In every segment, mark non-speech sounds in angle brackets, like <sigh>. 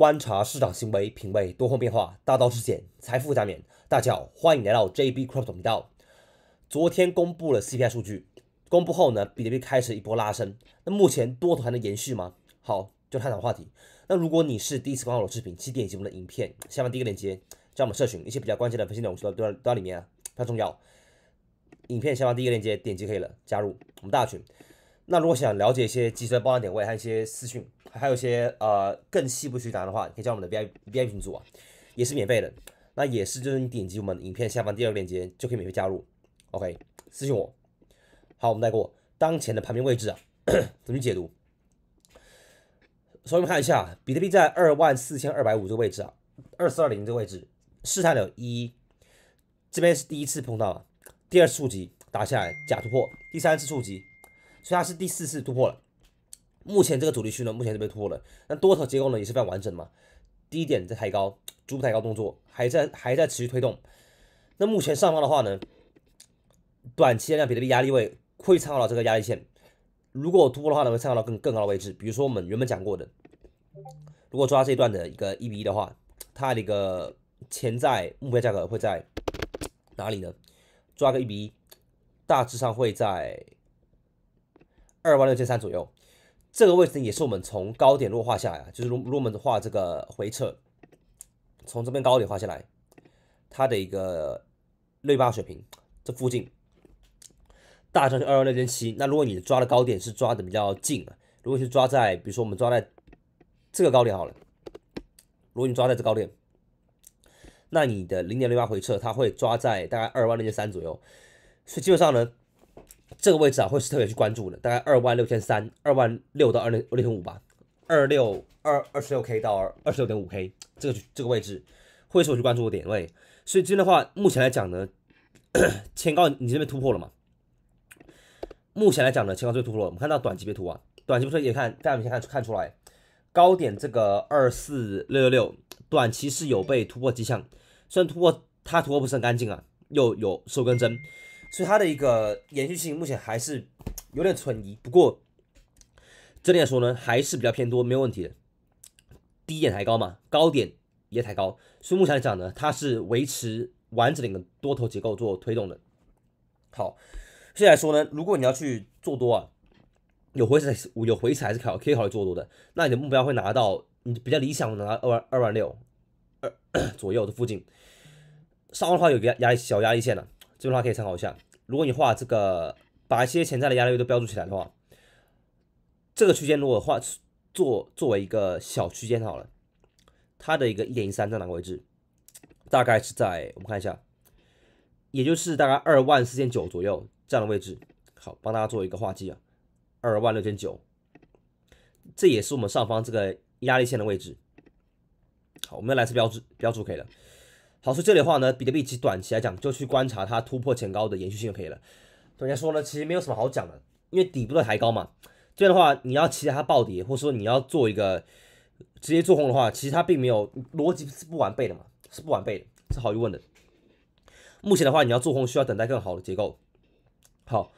观察市场行为，品味多方变化，大道至简，财富加冕。大家好，欢迎来到 JB Crypto 道。昨天公布了 CPI 数据，公布后呢，比特币开始一波拉升。那目前多头还能延续吗？好，就探讨话题。那如果你是第一次观看我的视频，请点击我们的影片下方第一个链接，加我们社群，一些比较关键的分析内容都在都在里面啊，非常重要。影片下方第一个链接点击可以了，加入我们大群。那如果想了解一些计算报爆点位和一些私讯。还有一些呃更细不去打的话，你可以加我们的 VIP VIP 群组啊，也是免费的。那也是就是你点击我们影片下方第二个链接就可以免费加入。OK，私信我。好，我们再过当前的盘面位置啊，<clears throat> 怎么去解读？首先我们看一下比特币在二万四千二百五这个位置啊，二四二零这个位置试探了一，这边是第一次碰到，第二次触及打下来假突破，第三次触及，所以它是第四次突破了。目前这个主力区呢，目前是被突破了。那多头结构呢也是非常完整嘛，低点在抬高，逐步抬高动作还在还在持续推动。那目前上方的话呢，短期量比币压力位会参考到这个压力线。如果突破的话呢，会参考到更更高的位置。比如说我们原本讲过的，如果抓这一段的一个一比一的话，它的一个潜在目标价格会在哪里呢？抓个一比一，大致上会在二万六千三左右。这个位置也是我们从高点落画下来啊，就是如如果我们画这个回撤，从这边高点画下来，它的一个六八水平，这附近大上是二万六千七。那如果你抓的高点是抓的比较近啊，如果是抓在，比如说我们抓在这个高点好了，如果你抓在这高点，那你的零点六八回撤，它会抓在大概二万六千三左右，所以基本上呢。这个位置啊，会是特别去关注的，大概二万六千三、二万六到二六六千五吧，二六二二十六 K 到二十六点五 K，这个这个位置会是我去关注的点位。所以今天的话，目前来讲呢，<clears throat> 前高你这边突破了吗？目前来讲呢，前高最突破了。我们看到短期别图啊，短期别图也看，大家先看看出来，高点这个二四六六六，短期是有被突破迹象，虽然突破它突破不是很干净啊，又有收根针。所以它的一个延续性目前还是有点存疑，不过整体来说呢还是比较偏多，没有问题的。低点抬高嘛，高点也抬高，所以目前来讲呢，它是维持完整的个多头结构做推动的。好，现在来说呢，如果你要去做多啊，有回踩，有回踩是考可以考虑做多的。那你的目标会拿到，你比较理想拿到二万二万六二 <coughs> 左右的附近，上方的话有个压小压力线了。这边的话可以参考一下，如果你画这个，把一些潜在的压力位都标注起来的话，这个区间如果画做作为一个小区间好了，它的一个一点一三在哪个位置？大概是在我们看一下，也就是大概二万四千九左右这样的位置。好，帮大家做一个画记啊，二万六千九，这也是我们上方这个压力线的位置。好，我们来次标志标注可以了。好，所以这里的话呢，比特币其短期来讲就去观察它突破前高的延续性就可以了。总结说呢，其实没有什么好讲的，因为底部在抬高嘛。这样的话，你要期待它暴跌，或者说你要做一个直接做空的话，其实它并没有逻辑是不完备的嘛，是不完备的，是毫无疑问的。目前的话，你要做空需要等待更好的结构。好，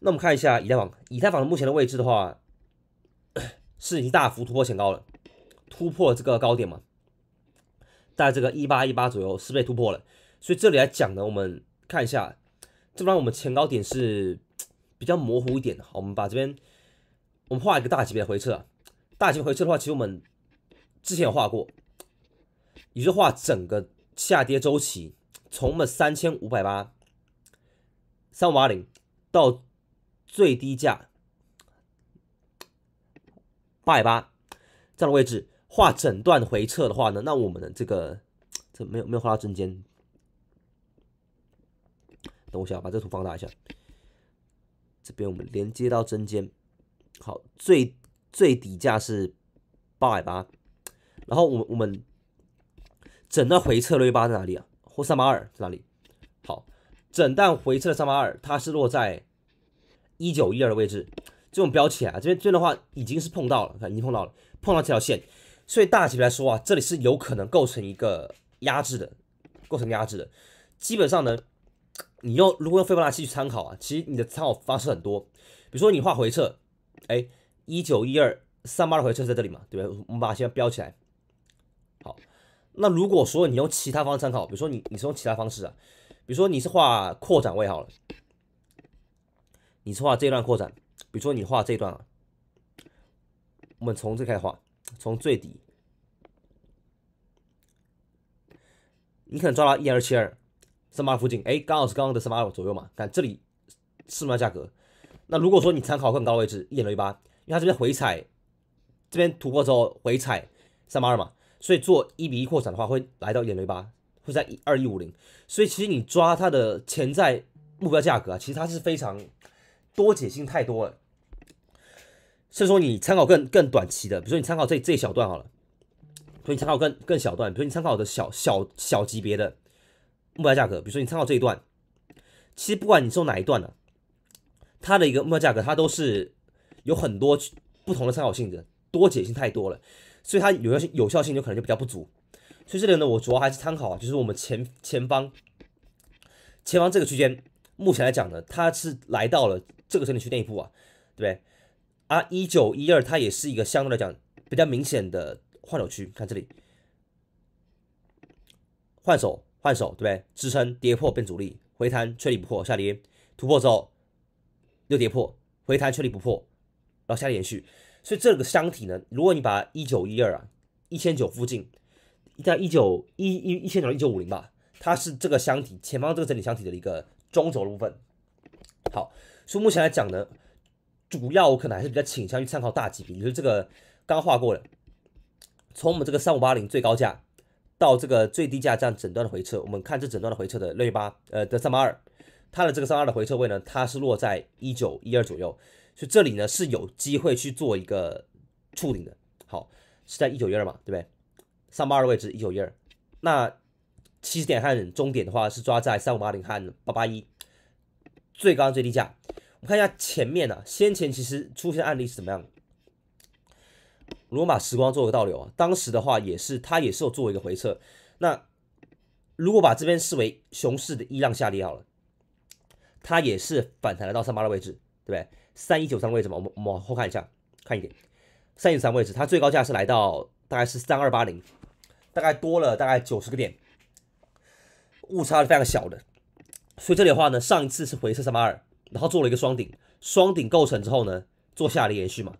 那我们看一下以太坊，以太坊目前的位置的话，<coughs> 是已经大幅突破前高了，突破这个高点嘛，在这个一八一八左右是被突破了，所以这里来讲呢，我们看一下这边我们前高点是 <tsk> 比较模糊一点的。我们把这边我们画一个大级别的回撤，大级别回撤的话，其实我们之前有画过，也就画整个下跌周期，从我们三千五百八三五八零到最低价八百八这样的位置。画整段回撤的话呢，那我们的这个这没有没有画到中间。等我一下，把这图放大一下。这边我们连接到针尖，好，最最底价是八百八，然后我我们整段回撤六八在哪里啊？或三八二在哪里？好，整段回撤的三八二，它是落在一九一二的位置。这种标起来这边这边的话已经是碰到了，看已经碰到了，碰到这条线。所以大级别来说啊，这里是有可能构成一个压制的，构成压制的。基本上呢，你用如果用斐波那契去参考啊，其实你的参考方式很多。比如说你画回撤，哎，一九一二三八的回撤在这里嘛，对吧？我们把它先标起来。好，那如果说你用其他方式参考，比如说你你是用其他方式啊，比如说你是画扩展位好了，你是画这段扩展，比如说你画这段啊，我们从这开始画。从最低，你可能抓到一二七二、三八附近，哎，刚好是刚刚的三八二左右嘛。看这里，市标价格。那如果说你参考更高位置，一点六八，因为它这边回踩，这边突破之后回踩三八二嘛，所以做一比一扩展的话，会来到一点六八，会在一二一五零。所以其实你抓它的潜在目标价格啊，其实它是非常多解性太多了。是说你参考更更短期的，比如说你参考这这一小段好了，所以你参考更更小段，比如你参考的小小小级别的目标价格，比如说你参考这一段，其实不管你做哪一段的，它的一个目标价格，它都是有很多不同的参考性的，多解性太多了，所以它有效有效性就可能就比较不足。所以这里呢，我主要还是参考，就是我们前前方前方这个区间，目前来讲呢，它是来到了这个整理区间一步啊，对不对？啊，一九一二它也是一个相对来讲比较明显的换手区，看这里，换手换手，对不对？支撑跌破变阻力，回弹确立不破，下跌突破之后又跌破，回弹确立不破，然后下跌延续。所以这个箱体呢，如果你把一九一二啊，一千九附近，在一九一一一千九一九五零吧，它是这个箱体前方这个整体箱体的一个中轴的部分。好，所以目前来讲呢。主要我可能还是比较倾向于参考大级别，比如这个刚画过的，从我们这个三五八零最高价到这个最低价这样整段的回撤，我们看这整段的回撤的六一八呃的三八二，它的这个三二的回撤位呢，它是落在一九一二左右，所以这里呢是有机会去做一个触顶的，好是在一九一二嘛，对不对？三八二的位置一九一二，那七十点和终点的话是抓在三五八零和八八一最高最低价。我看一下前面啊，先前其实出现案例是怎么样？如果把时光做个倒流啊，当时的话也是，它也是有做一个回撤。那如果把这边视为熊市的一浪下跌好了，它也是反弹到三八的位置，对不对？三一九三位置嘛，我们往后看一下，看一点三一九三位置，它最高价是来到大概是三二八零，大概多了大概九十个点，误差是非常小的。所以这里的话呢，上一次是回撤三八二。然后做了一个双顶，双顶构成之后呢，做下的延续嘛。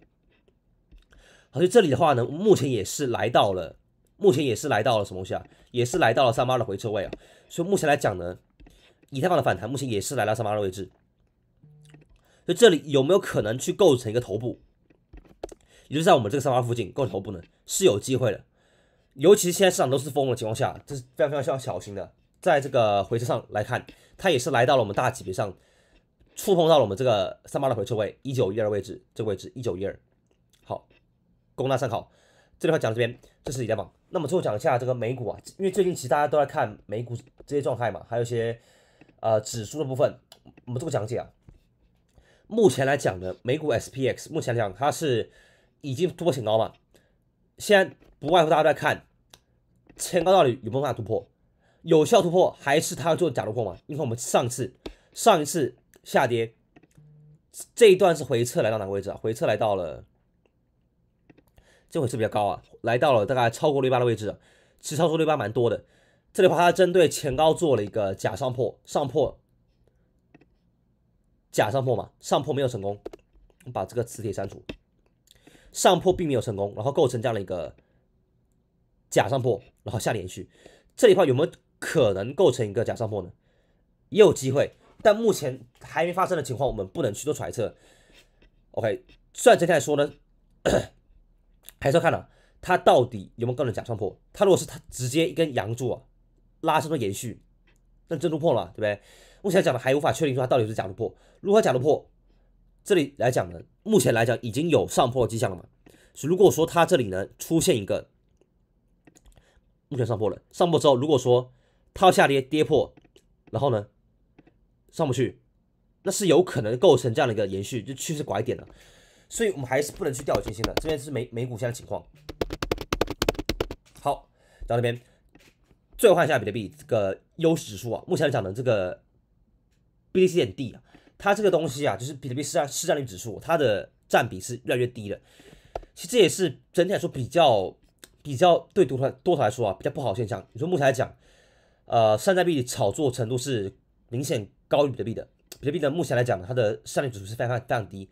好，所以这里的话呢，目前也是来到了，目前也是来到了什么东西啊？也是来到了三八的回撤位啊。所以目前来讲呢，以太坊的反弹目前也是来到三八的位置。所以这里有没有可能去构成一个头部？也就是在我们这个三八附近构成头部呢？是有机会的。尤其现在市场都是疯的情况下，这是非常非常需要小心的。在这个回撤上来看，它也是来到了我们大级别上。触碰到了我们这个三八的回撤位，一九一二位置，这个位置一九一二，好，供大家参考。这里话讲到这边，这是李大榜。那么最后讲一下这个美股啊，因为最近其实大家都在看美股这些状态嘛，还有一些呃指数的部分，我们做个讲解啊。目前来讲呢，美股 SPX，目前来讲它是已经突破前高嘛，现在不外乎大家都在看前高到底有没有办法突破，有效突破还是它要做假突破嘛？因为我们上次上一次。下跌，这一段是回撤来到哪个位置啊？回撤来到了，这回撤比较高啊，来到了大概超过六八的位置，其实超过六八蛮多的。这里的话它针对前高做了一个假上破，上破，假上破嘛，上破没有成功，我们把这个磁铁删除，上破并没有成功，然后构成这样的一个假上破，然后下连续，这里话有没有可能构成一个假上破呢？也有机会。但目前还没发生的情况，我们不能去做揣测。OK，虽然整体来说呢，<coughs> 还是要看呢，它到底有没有构能假上破？它如果是它直接一根阳柱啊，拉伸的延续，那真突破了，对不对？目前讲的还无法确定说它到底是假突破。如何假突破，这里来讲呢，目前来讲已经有上破迹象了嘛？如果说它这里呢出现一个目前上破了，上破之后如果说它下跌跌破，然后呢？上不去，那是有可能构成这样的一个延续，就趋势拐点了，所以我们还是不能去掉以轻心的。这边是美美股现在情况，好，到这边，最后看一下比特币这个优势指数啊，目前讲的这个 BTC 点 D 啊，它这个东西啊，就是比特币市占市占率指数，它的占比是越来越低的。其实这也是整体来说比较比较对多头多头来说啊比较不好的现象。你说目前来讲，呃，山寨币炒作程度是明显。高于比特币的，比特币的目前来讲呢，它的上对指数是非常非常低，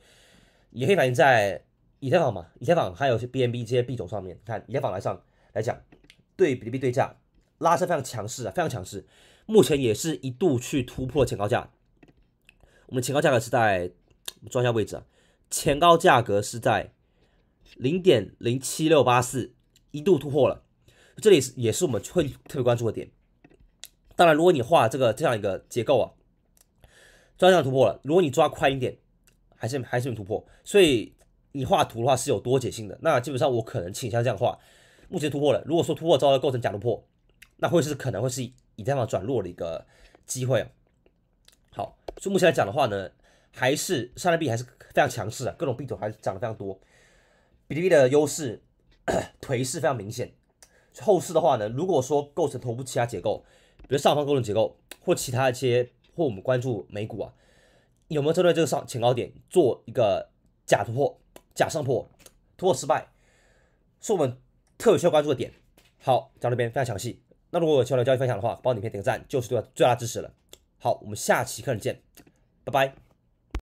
也可以反映在以太坊嘛，以太坊还有 BNB 这些币种上面。看以太坊来上来讲，对比币对价拉升非常强势啊，非常强势。目前也是一度去突破前高价，我们前高价格是在，我们装一下位置啊，前高价格是在零点零七六八四，一度突破了，这里是也是我们会特别关注的点。当然，如果你画这个这样一个结构啊。专项突破了。如果你抓快一点，还是还是没突破。所以你画图的话是有多解性的。那基本上我可能倾向这样画。目前突破了。如果说突破之后构成假突破，那会是可能会是以样的转弱的一个机会。好，就目前来讲的话呢，还是上寨币还是非常强势啊，各种币种还是涨得非常多。比特币的优势颓 <clears throat> 势非常明显。后市的话呢，如果说构成头部其他结构，比如上方构成结构或其他一些。或我们关注美股啊，有没有针对这个上前高点做一个假突破、假上破，突破失败，是我们特别需要关注的点。好，讲这边非常详细。那如果有欢我的交易分享的话，帮影片点个赞，就是对我最大支持了。好，我们下期课程见，拜拜。